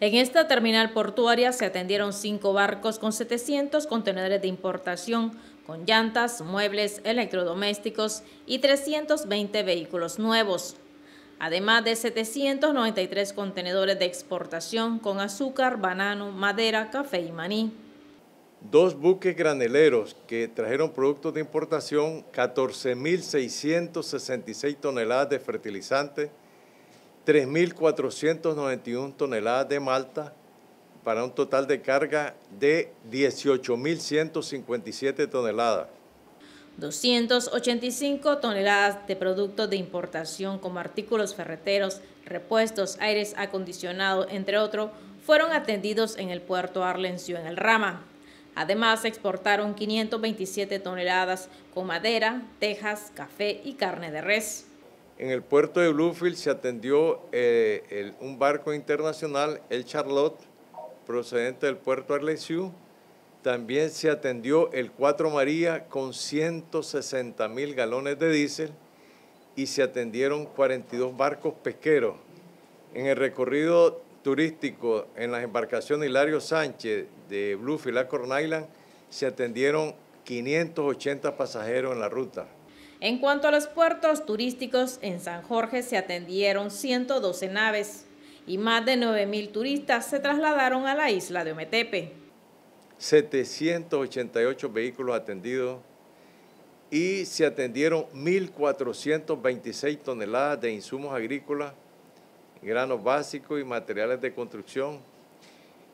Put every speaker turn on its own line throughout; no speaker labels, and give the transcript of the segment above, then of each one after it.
En esta terminal portuaria se atendieron cinco barcos con 700 contenedores de importación, con llantas, muebles, electrodomésticos y 320 vehículos nuevos, además de 793 contenedores de exportación con azúcar, banano, madera, café y maní.
Dos buques graneleros que trajeron productos de importación, 14.666 toneladas de fertilizantes, 3.491 toneladas de malta para un total de carga de 18.157 toneladas.
285 toneladas de productos de importación como artículos ferreteros, repuestos, aires acondicionados, entre otros, fueron atendidos en el puerto Arlencio en el Rama. Además, exportaron 527 toneladas con madera, tejas, café y carne de res.
En el puerto de Bluefield se atendió eh, un barco internacional, el Charlotte, procedente del puerto Arlesiu. También se atendió el 4 María con 160 mil galones de diésel y se atendieron 42 barcos pesqueros. En el recorrido turístico en las embarcaciones Hilario Sánchez de Bluefield a Corn Island se atendieron 580 pasajeros en la ruta.
En cuanto a los puertos turísticos, en San Jorge se atendieron 112 naves y más de 9.000 turistas se trasladaron a la isla de Ometepe.
788 vehículos atendidos y se atendieron 1.426 toneladas de insumos agrícolas, granos básicos y materiales de construcción.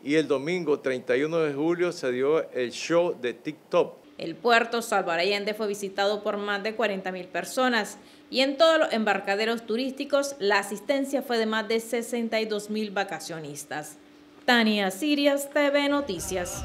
Y el domingo 31 de julio se dio el show de TikTok. El
puerto Salvador fue visitado por más de 40.000 personas y en todos los embarcaderos turísticos la asistencia fue de más de 62.000 vacacionistas. Tania Sirias, TV Noticias.